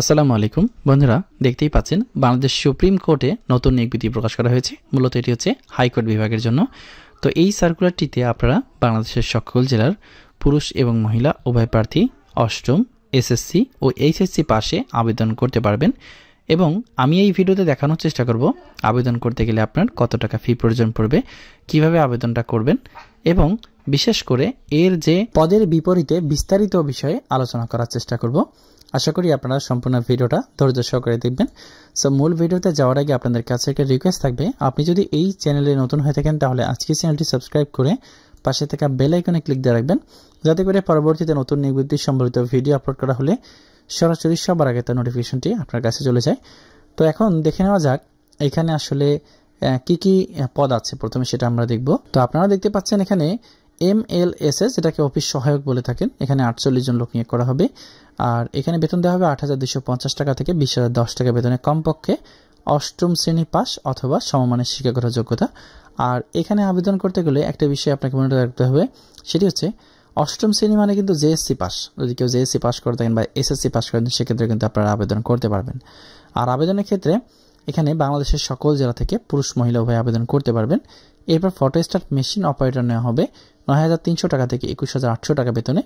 আসসালামু আলাইকুম বন্ধুরা দেখতেই পাচ্ছেন বাংলাদেশ সুপ্রিম কোর্টে নতুন এক বিধি প্রকাশ করা হয়েছে মূলত এটি হচ্ছে হাইকোর্ট বিভাগের জন্য তো এই সার্কুলারটিতে আপনারা বাংলাদেশের সকল জেলার পুরুষ এবং মহিলা উভয় প্রার্থী অষ্টম এসএসসি ও এইচএসসি পাশে আবেদন করতে পারবেন এবং আমি এই ভিডিওতে দেখানোর চেষ্টা করব আবেদন করতে গেলে আপনার কত টাকা ফি প্রয়োজন পড়বে কিভাবে আবেদনটা করবেন এবং বিশেষ করে এর যে পদের বিপরীতে বিস্তারিত বিষয়ে আলোচনা করার চেষ্টা করব আশা করি আপনারা সম্পূর্ণ ভিডিওটা ধৈর্য সহকারে দেখবেন সো মূল ভিডিওতে যাওয়ার আগে আপনাদের কাছে একটা রিকোয়েস্ট থাকবে আপনি যদি এই চ্যানেলে নতুন হয়ে থাকেন তাহলে আজকে চ্যানেলটি সাবস্ক্রাইব করে পাশে থাকা বেল আইকনে ক্লিক দিয়ে রাখবেন যাতে করে পরবর্তীতে নতুন নিবৃত্তি সম্বলিত ভিডিও আপলোড করা হলে সরাসরি সবার আগে তার নোটিফিকেশনটি আপনার কাছে চলে যায় তো এখন দেখে নেওয়া যাক এখানে আসলে কি কি পদ আছে প্রথমে সেটা আমরা দেখব তো আপনারা দেখতে পাচ্ছেন এখানে এম এল এস এস এটাকে অফিস সহায়ক বলে থাকেন এখানে আটচল্লিশ জন লোক নিয়োগ করা হবে আর এখানে বেতন দেওয়া হবে আট হাজার দুশো পঞ্চাশ টাকা থেকে বিশ হাজার দশ টাকা বেতনে কমপক্ষে অষ্টম শ্রেণী পাস অথবা সমমানের শিক্ষা করার যোগ্যতা আর এখানে আবেদন করতে গেলে একটা বিষয় আপনাকে মনে রাখতে হবে সেটি হচ্ছে অষ্টম শ্রেণী মানে কিন্তু জেএসসি পাস যদি কেউ জেএসসি পাস করে থাকেন বা এসএসসি পাস করেন সেক্ষেত্রে কিন্তু আপনারা আবেদন করতে পারবেন আর আবেদনের ক্ষেত্রে এখানে বাংলাদেশের সকল জেলা থেকে পুরুষ মহিলা উভয় আবেদন করতে পারবেন এরপর ফটোস্টার্ট মেশিন অপারেটর নেওয়া হবে নয় হাজার তিনশো টাকা থেকে একুশ হাজার আটশো টাকা বেতনে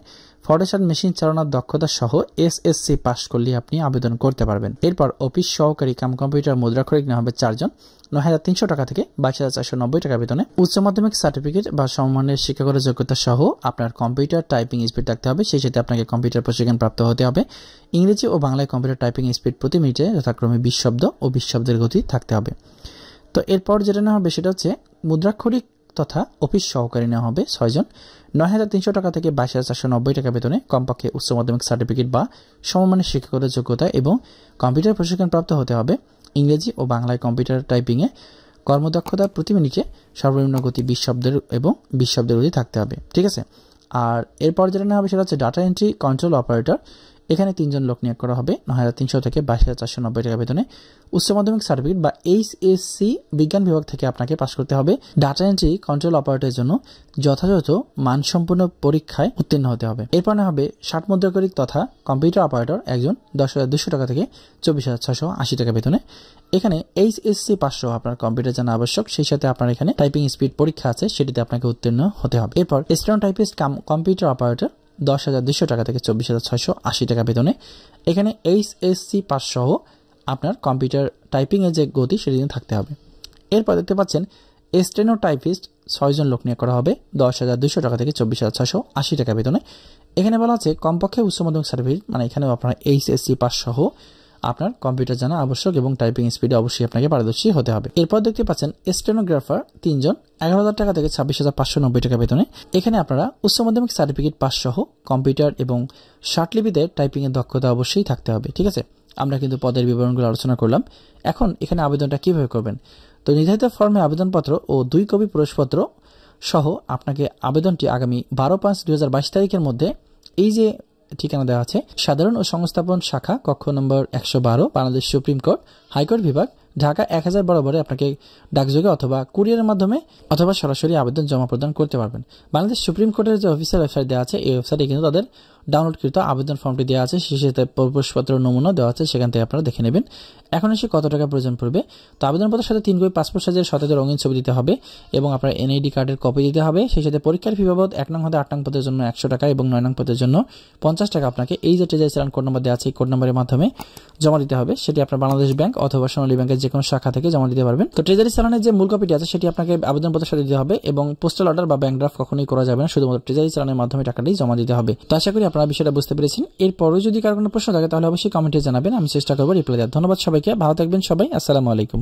ফটোস্টার্ট মেশিন চালানোর দক্ষতা সহ এস এস সি পাস করলে আপনি আবেদন করতে পারবেন এরপর অফিস সহকারী কাম কম্পিউটার মুদ্রাক্ষরিক নেওয়া হবে চারজন নয় হাজার তিনশো টাকা থেকে বাইশ হাজার চারশো নব্বই টাকা বেতনে উচ্চ মাধ্যমিক সার্টিফিকেট বা সম্মানের শিক্ষাগত যোগ্যতা সহ আপনার কম্পিউটার টাইপিং স্পিড থাকতে হবে সেই সাথে আপনাকে কম্পিউটার প্রশিক্ষণ প্রাপ্ত হতে হবে ইংরেজি ও বাংলায় কম্পিউটার টাইপিং স্পিড প্রতি মিনিটে যথাক্রমে বিশ শব্দ ও বিশ শব্দের গতি থাকতে হবে তো এরপর যেটা নেওয়া হবে সেটা হচ্ছে মুদ্রাক্ষরিক তথা অফিস সহকারী নেওয়া হবে ছয়জন নয় হাজার তিনশো টাকা থেকে বাইশ হাজার চারশো নব্বই টাকা বেতনে কমপক্ষে উচ্চ মাধ্যমিক সার্টিফিকেট বা সমমানের শিক্ষাগত যোগ্যতা এবং কম্পিউটার প্রশিক্ষণ প্রাপ্ত হতে হবে ইংরেজি ও বাংলায় কম্পিউটার টাইপিংয়ে কর্মদক্ষতা প্রতি মিনিটে সর্বনিম্ন গতি বিশ শব্দের এবং বিশ শব্দের অধীনে থাকতে হবে ঠিক আছে আর এরপর যেটা নেওয়া হবে সেটা হচ্ছে ডাটা এন্ট্রি কন্ট্রোল অপারেটর এখানে তিনজন লোক নিয়োগ করা হবে নয় হাজার তিনশো থেকে বাইশ হাজার চারশো নব্বই টাকা বেতনে উচ্চ মাধ্যমিক সার্টিফিকেট বা এইচএসসি বিজ্ঞান বিভাগ থেকে আপনাকে পাশ করতে হবে ডাটা এন্ট্রি কন্ট্রোল অপারেটরের জন্য যথাযথ মানসম্পন্ন পরীক্ষায় উত্তীর্ণ হতে হবে এরপর নেওয়া হবে ষাট মুদ্রাকরিক তথা কম্পিউটার অপারেটর একজন দশ হাজার দুশো টাকা থেকে চব্বিশ হাজার ছশো আশি টাকা বেতনে এখানে এইচ এস সি পাঁচশো আপনার কম্পিউটার জানা আবশ্যক সেই সাথে আপনার এখানে টাইপিং স্পিড পরীক্ষা আছে সেটিতে আপনাকে উত্তীর্ণ হতে হবে এরপর steno typist cum computer operator দশ হাজার দুশো টাকা থেকে চব্বিশ হাজার ছয়শো আশি টাকা বেতনে এখানে এইচ সি পাস সহ আপনার কম্পিউটার টাইপিংয়ের যে গতি সেটি থাকতে হবে এরপর দেখতে পাচ্ছেন স্টেনো টাইপিস্ট ছয়জন লোক নিয়ে করা হবে দশ হাজার দুশো টাকা থেকে চব্বিশ হাজার ছশো আশি টাকা বেতনে এখানে বলা আছে কমপক্ষে উচ্চ মাধ্যমিক সার্টিফিকেট মানে এখানেও আপনার এইচ সি পাস সহ আপনার কম্পিউটার জানা আবশ্যক এবং টাইপিং স্পিডে অবশ্যই আপনাকে পারদর্শী হতে হবে এরপর দেখতে পাচ্ছেন স্টেনোগ্রাফার তিনজন এগারো হাজার টাকা থেকে ছাব্বিশ হাজার পাঁচশো নব্বই টাকা বেতনে এখানে আপনারা উচ্চ মাধ্যমিক সার্টিফিকেট পাস সহ কম্পিউটার এবং শার্টলিপিতে টাইপিংয়ের দক্ষতা অবশ্যই থাকতে হবে ঠিক আছে আমরা কিন্তু পদের বিবরণগুলো আলোচনা করলাম এখন এখানে আবেদনটা কিভাবে করবেন তো নির্ধারিত ফর্মে আবেদনপত্র ও দুই কপি প্রবেশপত্র সহ আপনাকে আবেদনটি আগামী বারো পাঁচ দু তারিখের মধ্যে এই যে ঠিকানা দেওয়া আছে সাধারণ ও সংস্থাপন শাখা কক্ষ নম্বর একশো বারো বাংলাদেশ সুপ্রিম কোর্ট হাইকোর্ট বিভাগ ঢাকা এক হাজার বরাবরে আপনাকে ডাকযোগে অথবা কুরিয়ারের মাধ্যমে অথবা সরাসরি আবেদন জমা প্রদান করতে পারবেন বাংলাদেশ সুপ্রিম কোর্টের যে অফিসিয়াল ওয়েবসাইট দেওয়া আছে এই ওয়েবসাইটে কিন্তু তাদের ডাউনলোডকৃত আবেদন ফর্মটি দেওয়া আছে শেষে প্রবেশপত্র নমুনা দেওয়া আছে সেখান থেকে আপনারা দেখে নেবেন এখন এসে কত টাকা প্রয়োজন পড়বে তো আবেদনপত্রের সাথে তিন কপি পাসপোর্ট সাইজের সতেজ রঙিন ছবি দিতে হবে এবং আপনার এনআইডি কার্ডের কপি দিতে হবে সেই সাথে পরীক্ষার ফি বাবদ এক নং হতে আট নং পদের জন্য একশো টাকা এবং নয় নং পদের জন্য পঞ্চাশ টাকা আপনাকে এই যে টেজাই চালান কোড নম্বর দেওয়া আছে এই কোড নম্বরের মাধ্যমে জমা দিতে হবে সেটি আপনার বাংলাদেশ ব্যাংক অথবা সোনালী ব্যাংকের যে যে কোনো শাখা থেকে জমা দিতে পারবেন তো ট্রেজারি চালানের যে মূল কপিটি আছে সেটি আপনাকে আবেদনপত্রের সাথে দিতে হবে এবং পোস্টাল অর্ডার বা ব্যাংক ড্রাফট কখনোই করা যাবে না শুধুমাত্র ট্রেজারি চালানের মাধ্যমে টাকাটি জমা দিতে হবে তো আশা করি আপনারা বিষয়টা বুঝতে পেরেছেন এরপরও যদি কারো কোনো প্রশ্ন থাকে তাহলে অবশ্যই কমেন্টে জানাবেন আমি চেষ্টা করবো রিপ্লাই দেওয়ার ধন্যবাদ সবাইকে ভালো থাকবেন সবাই আসসালামু আলাইকুম